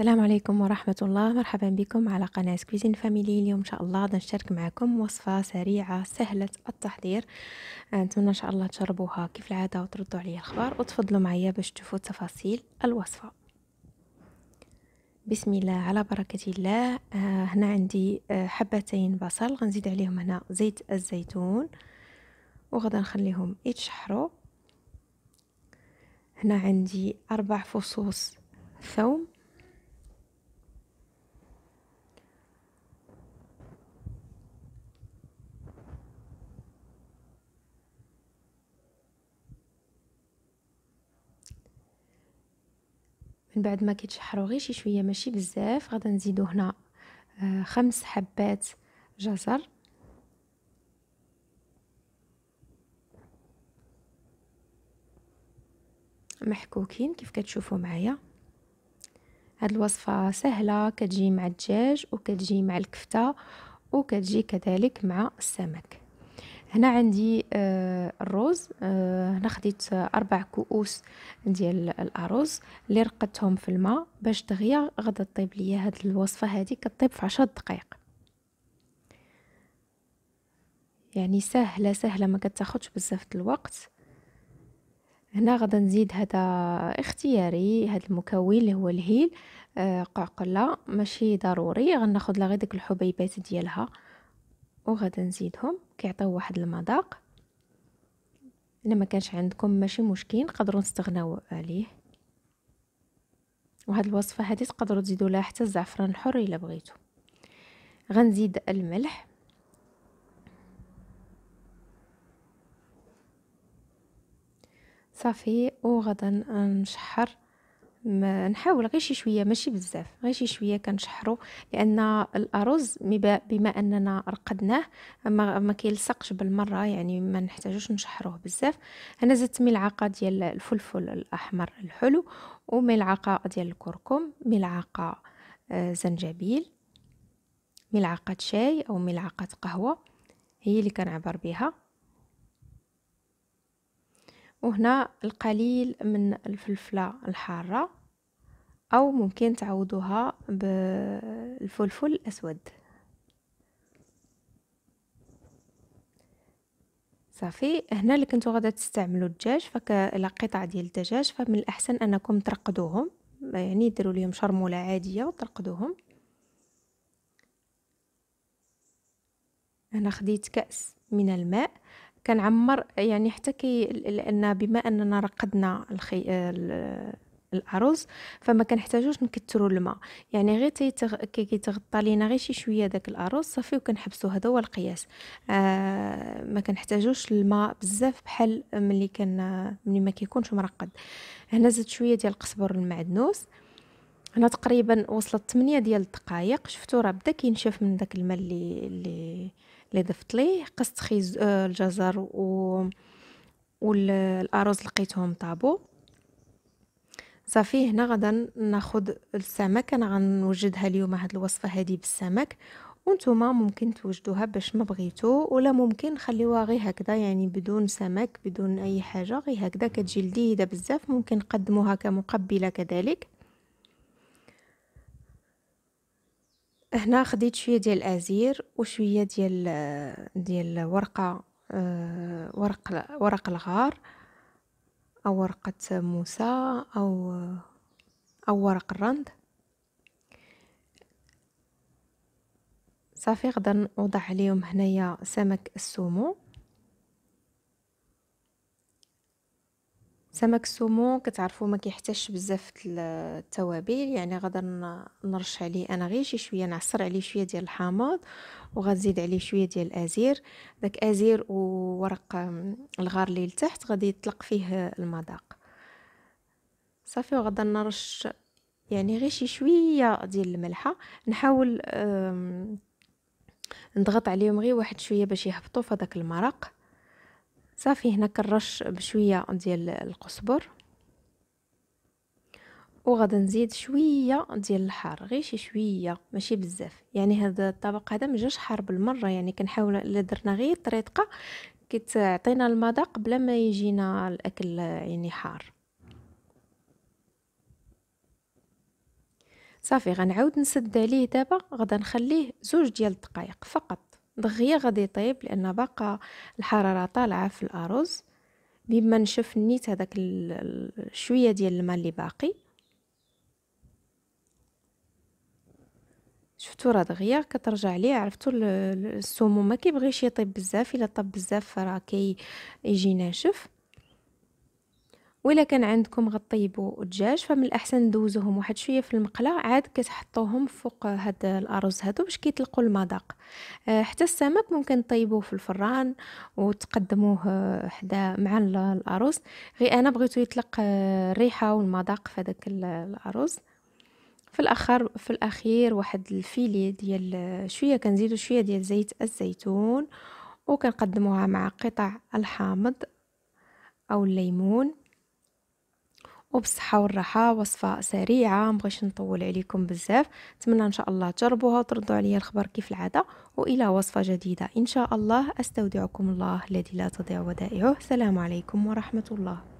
السلام عليكم ورحمة الله مرحبا بكم على قناة كويزين فاميلي اليوم إن شاء الله غادي نشارك معكم وصفة سريعة سهلة التحضير آه، نتمنى إن شاء الله تجربوها كيف العادة وتردوا عليا الخبر وتفضلوا معايا باش تشوفوا تفاصيل الوصفة بسم الله على بركة الله آه هنا عندي آه، حبتين بصل غنزيد عليهم هنا زيت الزيتون وغدا نخليهم يتشحروا هنا عندي أربع فصوص ثوم من بعد ما كيتشحروا غير شي شويه ماشي بزاف غادا نزيدو هنا آه، خمس حبات جزر محكوكين كيف كتشوفوا معايا هاد الوصفه سهله كتجي مع الدجاج وكتجي مع الكفته وكتجي كذلك مع السمك هنا عندي آه، الروز آه، هنا خديت أربع كؤوس ديال الأرز اللي رقدتهم في الماء باش دغيا غدا طيب ليا هاد الوصفة هادي كطيب في 10 دقايق يعني سهلة سهلة ما كتاخذش بزاف الوقت هنا غدا نزيد هذا اختياري هذا المكون اللي هو الهيل آه، قعقله ماشي ضروري غناخذ لا غير ديك الحبيبات ديالها وغادا نزيدهم كيعطيو واحد المذاق الا ما كانش عندكم ماشي مشكل نقدروا نستغناو عليه وهاد الوصفه هادي تقدروا تزيدوا لها حتى الزعفران الحر الا بغيتو غنزيد الملح صافي وغدا نشحر ما نحاول غير شي شويه ماشي بزاف غير شي شويه كنشحرو لان الارز بما اننا رقدناه ما, ما كيلصقش بالمره يعني ما نحتاجوش نشحروه بزاف انا زدت ملعقه ديال الفلفل الاحمر الحلو وملعقه ديال الكركم ملعقه آه، زنجبيل ملعقه شاي او ملعقه قهوه هي اللي كنعبر بها وهنا القليل من الفلفله الحاره أو ممكن تعوضوها بالفلفل الأسود صافي هنا اللي كنتو غادا تستعملوا الدجاج فك قطع ديال الدجاج فمن الاحسن انكم ترقدوهم يعني ديروا لهم شرموله عاديه وترقدوهم انا خديت كاس من الماء كنعمر يعني حتى كي لان بما اننا رقدنا الخي... الارز فما كنحتاجوش نكثروا الماء يعني غير كيتغطى لينا غير شي شويه داك الارز صافي وكنحبسو هذا هو القياس آه ما كنحتاجوش الماء بزاف بحال ملي كان ملي ما كيكونش مرقد هنا زدت شويه ديال القزبر المعدنوس هنا تقريبا وصلت 8 ديال الدقائق شفتو راه بدا كينشف من داك الماء اللي اللي اللي ضفت ليه قصت خيز آه، الجزر و والارز لقيتهم طابو صافي هنا غدا ناخد السمك انا غنوجدها اليوم هاد الوصفه هادي بالسمك وانتوما ممكن توجدوها باش ما بغيتو ولا ممكن نخليوها غير هكذا يعني بدون سمك بدون اي حاجه غير هكذا كتجي لذيذه بزاف ممكن نقدموها كمقبله كذلك هنا خديت شويه ديال الازير وشويه ديال ديال ورقه آه، ورق ورق الغار أو ورقة موسى أو أو ورق الرند صافي غدا نوضع عليهم هنايا سمك السومو سمك سومون كتعرفوا ما كيحتاجش بزاف التوابل يعني غادي نرش عليه انا غير شي شويه نعصر عليه شويه ديال الحامض وغنزيد عليه شويه ديال الازير داك ازير وورق الغار اللي لتحت غادي يطلق فيه المذاق صافي وغادي نرش يعني غير شي شويه ديال الملحه نحاول نضغط عليهم غير واحد شويه باش يهبطوا في داك المرق صافي هنا كنرش بشويه ديال القزبر وغاد نزيد شويه ديال الحار غير شي شويه ماشي بزاف يعني هذا الطبق هذا مجاش حار بالمره يعني كنحاول الا درنا غير طريطقه كتعطينا المذاق بلا ما يجينا الاكل يعني حار صافي غنعاود نسد عليه دابا غدا نخليه زوج ديال الدقائق فقط دغيا غادي يطيب لان باقا الحراره طالعه في الارز بما نشف نيت هذاك شويه ديال الماء اللي باقي شفتو راه دغيا كترجع ليه عرفتو السموم ما كيبغيش يطيب بزاف الا طاب بزاف راه كي يجي ناشف وإلا كان عندكم غطيب ودجاج فمن الأحسن دوزوهم واحد شوية في المقلة عاد كتحطوهم فوق هاد الأرز هادو باش كيطلقوا المذاق آه، حتى السمك ممكن طيبوه في الفران وتقدموه آه، حدا مع الأرز غير أنا بغيتو يطلق آه، الريحة والمذاق في هذاك الأرز في الاخر في الاخير واحد الفيلي ديال شويه كنزيدو شويه ديال زيت الزيتون وكنقدموها مع قطع الحامض او الليمون وبالصحة والراحة وصفة سريعة مبغيش نطول عليكم بزاف نتمنى ان شاء الله تجربوها وتردوا عليا الخبر كيف العادة والى وصفة جديدة ان شاء الله استودعكم الله الذي لا تضيع ودائعه السلام عليكم ورحمة الله